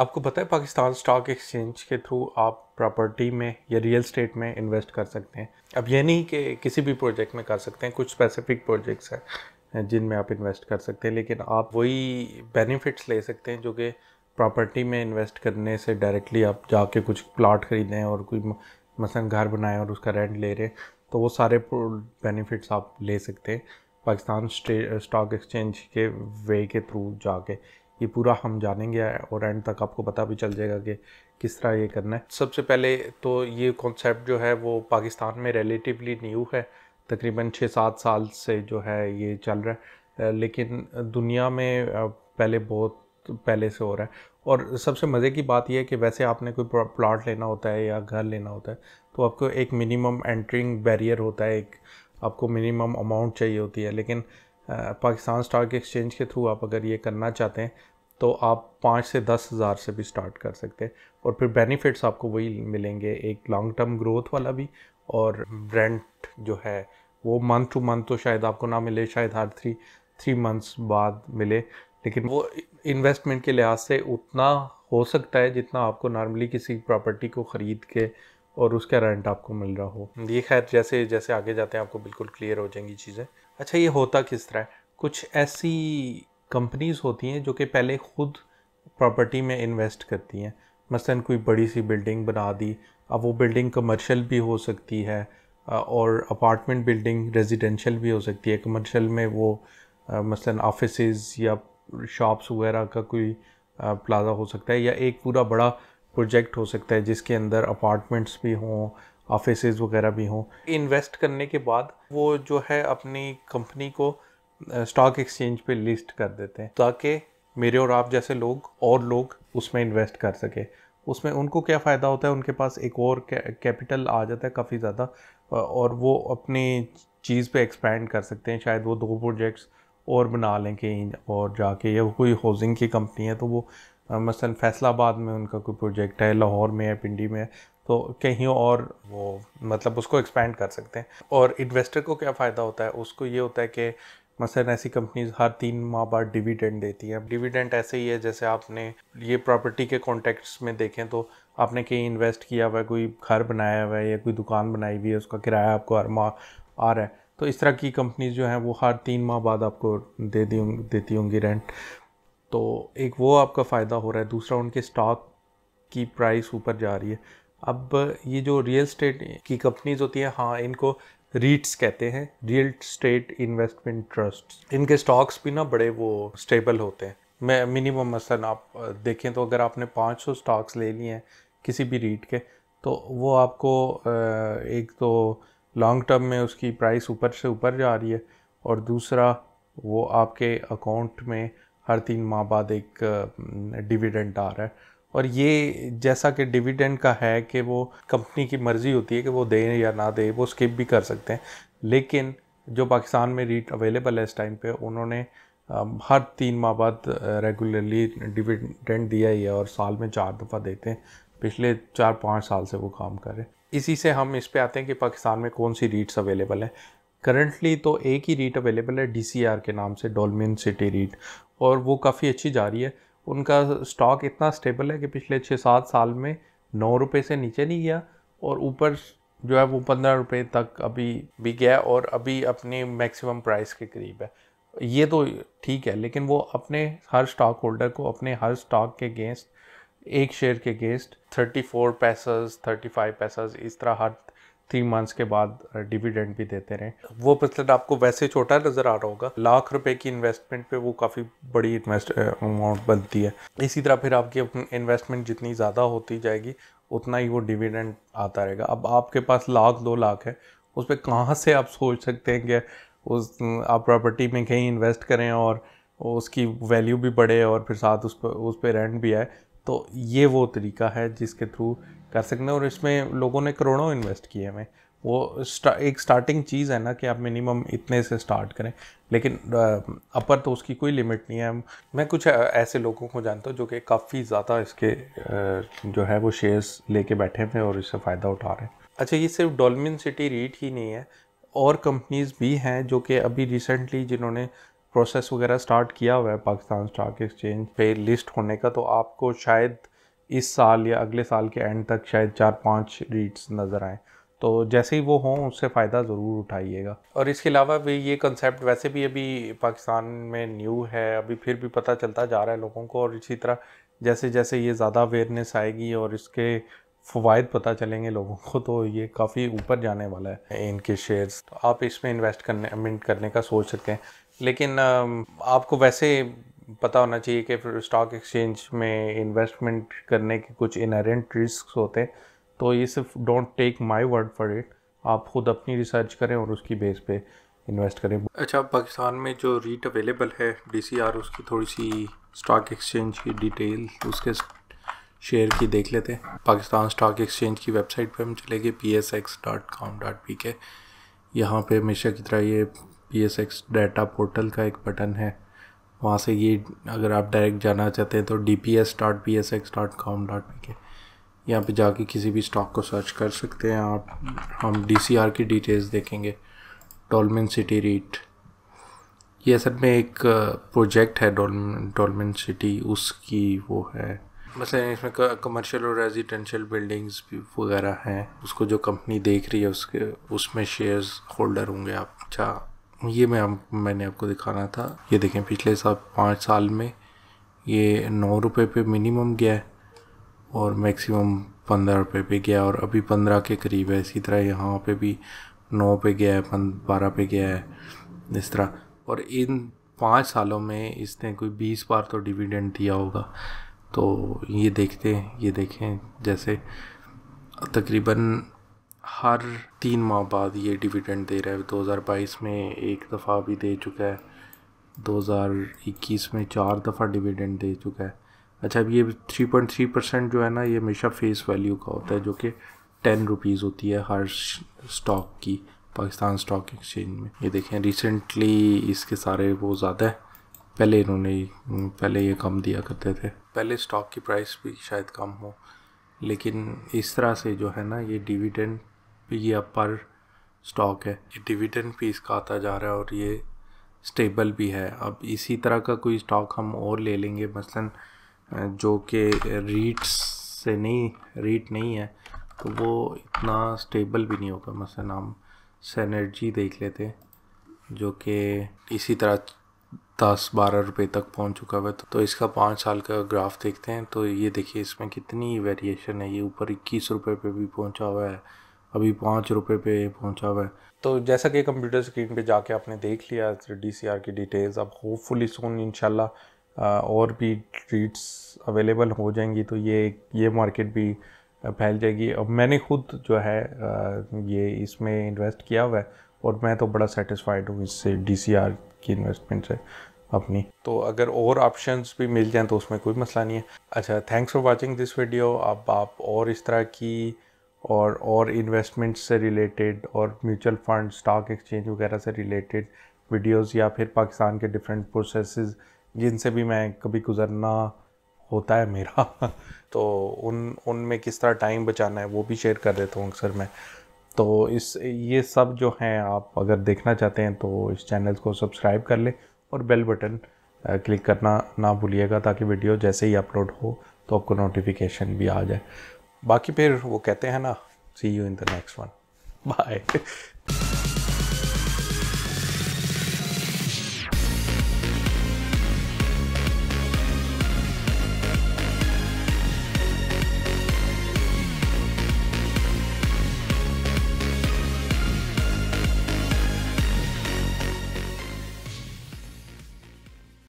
आपको पता है पाकिस्तान स्टॉक एक्सचेंज के थ्रू आप प्रॉपर्टी में या रियल स्टेट में इन्वेस्ट कर सकते हैं अब ये नहीं कि किसी भी प्रोजेक्ट में कर सकते हैं कुछ स्पेसिफिक प्रोजेक्ट्स हैं जिनमें आप इन्वेस्ट कर सकते हैं लेकिन आप वही बेनिफिट्स ले सकते हैं जो कि प्रॉपर्टी में इन्वेस्ट करने से डायरेक्टली आप जाके कुछ प्लाट खरीदें और कोई मसलन घर बनाएं और उसका रेंट ले रहे हैं तो वो सारे बेनिफिट्स आप ले सकते हैं पाकिस्तान स्टॉक एक्सचेंज के वे के थ्रू जाके ये पूरा हम जानेंगे और एंड तक आपको पता भी चल जाएगा कि किस तरह ये करना है सबसे पहले तो ये कॉन्सेप्ट जो है वो पाकिस्तान में रिलेटिवली न्यू है तकरीबन छः सात साल से जो है ये चल रहा है लेकिन दुनिया में पहले बहुत पहले से हो रहा है और सबसे मज़े की बात यह है कि वैसे आपने कोई प्लाट लेना होता है या घर लेना होता है तो आपको एक मिनिमम एंट्रिंग बैरियर होता है एक आपको मिनिमम अमाउंट चाहिए होती है लेकिन पाकिस्तान स्टॉक एक्सचेंज के थ्रू आप अगर ये करना चाहते हैं तो आप पाँच से दस हज़ार से भी स्टार्ट कर सकते हैं और फिर बेनिफिट्स आपको वही मिलेंगे एक लॉन्ग टर्म ग्रोथ वाला भी और रेंट जो है वो मंथ टू मंथ तो शायद आपको ना मिले शायद हर थ्री थ्री मंथ्स बाद मिले लेकिन वो इन्वेस्टमेंट के लिहाज से उतना हो सकता है जितना आपको नॉर्मली किसी प्रॉपर्टी को ख़रीद के और उसका रेंट आपको मिल रहा हो ये खैर जैसे जैसे आगे जाते हैं आपको बिल्कुल क्लियर हो जाएंगी चीज़ें अच्छा ये होता किस तरह है कुछ ऐसी कंपनीज़ होती हैं जो कि पहले ख़ुद प्रॉपर्टी में इन्वेस्ट करती हैं मसलन कोई बड़ी सी बिल्डिंग बना दी अब वो बिल्डिंग कमर्शियल भी हो सकती है और अपार्टमेंट बिल्डिंग रेजिडेंशियल भी हो सकती है कमर्शियल में वो मसलन ऑफिस या शॉप्स वगैरह का कोई प्लाजा हो सकता है या एक पूरा बड़ा प्रोजेक्ट हो सकता है जिसके अंदर अपार्टमेंट्स भी हों ऑफिस वगैरह भी हों इन्वेस्ट करने के बाद वो जो है अपनी कंपनी को स्टॉक एक्सचेंज पे लिस्ट कर देते हैं ताकि मेरे और आप जैसे लोग और लोग उसमें इन्वेस्ट कर सके उसमें उनको क्या फ़ायदा होता है उनके पास एक और कैपिटल आ जाता है काफ़ी ज़्यादा और वो अपनी चीज़ पे एक्सपेंड कर सकते हैं शायद वो दो प्रोजेक्ट्स और बना लें कहीं और जाके या कोई हाउसिंग की कंपनी है तो वो मसलन फैसलाबाद में उनका कोई प्रोजेक्ट है लाहौर में है पिंडी में है तो कहीं और वो मतलब उसको एक्सपेंड कर सकते हैं और इन्वेस्टर को क्या फ़ायदा होता है उसको ये होता है कि मसलन ऐसी कंपनीज हर तीन माह बाद डिविडेंड देती हैं डिविडेंड ऐसे ही है जैसे आपने ये प्रॉपर्टी के कॉन्टेक्ट्स में देखें तो आपने कहीं इन्वेस्ट किया हुआ है कोई घर बनाया हुआ है या कोई दुकान बनाई हुई है उसका किराया आपको हर माह आ रहा है तो इस तरह की कंपनीज जो हैं वो हर तीन माह बाद आपको दे दी देती होंगी रेंट तो एक वो आपका फ़ायदा हो रहा है दूसरा उनके स्टॉक की प्राइस ऊपर जा रही है अब ये जो रियल स्टेट की कंपनीज होती हैं हाँ इनको रीट्स कहते हैं रियल स्टेट इन्वेस्टमेंट ट्रस्ट इनके स्टॉक्स भी ना बड़े वो स्टेबल होते हैं मैं मिनिमम मसलन आप देखें तो अगर आपने 500 स्टॉक्स ले लिए हैं किसी भी रीट के तो वो आपको एक तो लॉन्ग टर्म में उसकी प्राइस ऊपर से ऊपर जा रही है और दूसरा वो आपके अकाउंट में हर तीन माह बाद एक डिविडेंड आ रहा है और ये जैसा कि डिविडेंड का है कि वो कंपनी की मर्ज़ी होती है कि वो दें या ना दें वो स्किप भी कर सकते हैं लेकिन जो पाकिस्तान में रीट अवेलेबल है इस टाइम पे उन्होंने हर तीन माह बाद रेगुलरली डिविडेंड दिया ही है और साल में चार दफ़ा देते हैं पिछले चार पाँच साल से वो काम कर रहे हैं इसी से हम इस पर आते हैं कि पाकिस्तान में कौन सी रीट्स अवेलेबल है करंटली तो एक ही रीट अवेलेबल है डी के नाम से डोलमिन सिटी रीट और वो काफ़ी अच्छी जा रही है उनका स्टॉक इतना स्टेबल है कि पिछले छः सात साल में नौ रुपये से नीचे नहीं गया और ऊपर जो है वो पंद्रह रुपये तक अभी भी गया और अभी अपने मैक्सिमम प्राइस के करीब है ये तो ठीक है लेकिन वो अपने हर स्टॉक होल्डर को अपने हर स्टॉक के अगेंस्ट एक शेयर के अगेंस्ट थर्टी फोर पैसेज थर्टी फाइव पैसेज इस तरह हर थ्री मंथ्स के बाद डिविडेंड भी देते रहे वो परसेंट आपको वैसे छोटा नज़र आ रहा होगा लाख रुपए की इन्वेस्टमेंट पे वो काफ़ी बड़ी इन्वेस्ट अमाउंट बनती है इसी तरह फिर आपकी इन्वेस्टमेंट जितनी ज़्यादा होती जाएगी उतना ही वो डिविडेंड आता रहेगा अब आपके पास लाख दो लाख है उस पर कहाँ से आप सोच सकते हैं कि उस आप प्रॉपर्टी में कहीं इन्वेस्ट करें और उसकी वैल्यू भी बढ़े और फिर साथ उस पर उस पर रेंट भी आए तो ये वो तरीका है जिसके थ्रू कर सकते हैं और इसमें लोगों ने करोड़ों इन्वेस्ट किए हमें वो स्टा, एक स्टार्टिंग चीज़ है ना कि आप मिनिमम इतने से स्टार्ट करें लेकिन अपर तो उसकी कोई लिमिट नहीं है मैं कुछ ऐसे लोगों को जानता हूँ जो कि काफ़ी ज़्यादा इसके जो है वो शेयर्स लेके बैठे हुए और इससे फ़ायदा उठा रहे हैं अच्छा ये सिर्फ डोलमिन सिटी रीट ही नहीं है और कंपनीज़ भी हैं जो कि अभी रिसेंटली जिन्होंने प्रोसेस वगैरह स्टार्ट किया हुआ है पाकिस्तान स्टॉक एक्सचेंज पे लिस्ट होने का तो आपको शायद इस साल या अगले साल के एंड तक शायद चार पाँच रीट्स नज़र आएँ तो जैसे ही वो हों उससे फ़ायदा ज़रूर उठाइएगा और इसके अलावा भी ये कंसेप्ट वैसे भी अभी पाकिस्तान में न्यू है अभी फिर भी पता चलता जा रहा है लोगों को और इसी तरह जैसे जैसे ये ज़्यादा अवेयरनेस आएगी और इसके फ़वाद पता चलेंगे लोगों को तो ये काफ़ी ऊपर जाने वाला है इनके शेयर्स तो आप इसमें इन्वेस्ट करने करने का सोच सकते हैं लेकिन आपको वैसे पता होना चाहिए कि स्टॉक एक्सचेंज में इन्वेस्टमेंट करने के कुछ इनहेरेंट रिस्क होते हैं तो ये सिर्फ don't take my word for it आप खुद अपनी रिसर्च करें और उसकी बेस पे इन्वेस्ट करें अच्छा पाकिस्तान में जो रीट अवेलेबल है डी उसकी थोड़ी सी स्टॉक एक्सचेंज की डिटेल उसके शेयर की देख लेते हैं पाकिस्तान स्टॉक एक्सचेंज की वेबसाइट पर हम चले गए P S X dot com dot P K यहाँ पर हमेशा की तरह ये P S X data portal का एक बटन है वहाँ से ये अगर आप डायरेक्ट जाना चाहते हैं तो D P S dot P S X dot com dot P K यहाँ पर जाके किसी भी स्टॉक को सर्च कर सकते हैं आप हम डी सी आर की डिटेल्स देखेंगे डोलमिन सिटी रीट ये असल में एक प्रोजेक्ट है डोलमिन डोलमिन सिटी उसकी वो है मतलब इसमें कमर्शियल और रेजिडेंशियल बिल्डिंग्स वगैरह हैं उसको जो कंपनी देख रही है उसके उसमें शेयर्स होल्डर होंगे आप अच्छा ये मैं आप, मैंने आपको दिखाना था ये देखें पिछले साल पाँच साल में ये नौ रुपये पे मिनिमम गया है और मैक्सिमम पंद्रह रुपये पे गया और अभी पंद्रह के करीब है इसी तरह यहाँ पे भी नौ पे गया है बारह पे गया है इस तरह और इन पाँच सालों में इसने कोई बीस बार तो डिविडेंड दिया होगा तो ये देखते हैं ये देखें जैसे तकरीबन हर तीन माह बाद ये डिविडेंड दे रहा है 2022 में एक दफ़ा भी दे चुका है 2021 में चार दफ़ा डिविडेंड दे चुका है अच्छा अब ये 3.3 परसेंट जो है ना ये हमेशा फेस वैल्यू का होता है जो कि टेन रुपीज़ होती है हर स्टॉक की पाकिस्तान स्टॉक एक्सचेंज में ये देखें रिसेंटली इसके सारे वो ज़्यादा है पहले इन्होंने पहले ये कम दिया करते थे पहले स्टॉक की प्राइस भी शायद कम हो लेकिन इस तरह से जो है ना ये डिविडेंड ये अपर पर स्टॉक है ये डिविडेंड भी इसका आता जा रहा है और ये स्टेबल भी है अब इसी तरह का कोई स्टॉक हम और ले लेंगे मसलन जो कि रीट्स से नहीं रीट नहीं है तो वो इतना स्टेबल भी नहीं होगा मसलन हम सैनर्जी देख लेते जो कि इसी तरह दस बारह रुपए तक पहुंच चुका हुआ तो, तो इसका पाँच साल का ग्राफ देखते हैं तो ये देखिए इसमें कितनी वेरिएशन है ये ऊपर इक्कीस रुपये पे भी पहुंचा हुआ है अभी पाँच रुपये पे पहुँचा हुआ है तो जैसा कि कंप्यूटर स्क्रीन पे जाके आपने देख लिया डी सी आर की डिटेल्स अब होपफुली सोन इन और भी ट्रीट्स अवेलेबल हो जाएंगी तो ये ये मार्केट भी फैल जाएगी अब मैंने खुद जो है ये इसमें इन्वेस्ट किया हुआ है और मैं तो बड़ा सेटिस्फाइड हूँ इससे डी सी आर की इन्वेस्टमेंट से अपनी तो अगर और ऑप्शंस भी मिल जाएं तो उसमें कोई मसला नहीं है अच्छा thanks for watching this video अब आप और इस तरह की और और इन्वेस्टमेंट्स से रिलेटेड और म्यूचुअल फंड स्टॉक एक्सचेंज वगैरह से रिलेटेड वीडियोस या फिर पाकिस्तान के डिफरेंट प्रोसेसेस जिनसे भी मैं कभी गुज़रना होता है मेरा तो उन उनमें किस तरह टाइम बचाना है वो भी शेयर कर देता हूँ अक्सर मैं तो इस ये सब जो हैं आप अगर देखना चाहते हैं तो इस चैनल को सब्सक्राइब कर लें और बेल बटन क्लिक करना ना भूलिएगा ताकि वीडियो जैसे ही अपलोड हो तो आपको नोटिफिकेशन भी आ जाए बाकी फिर वो कहते हैं ना see you in the next one bye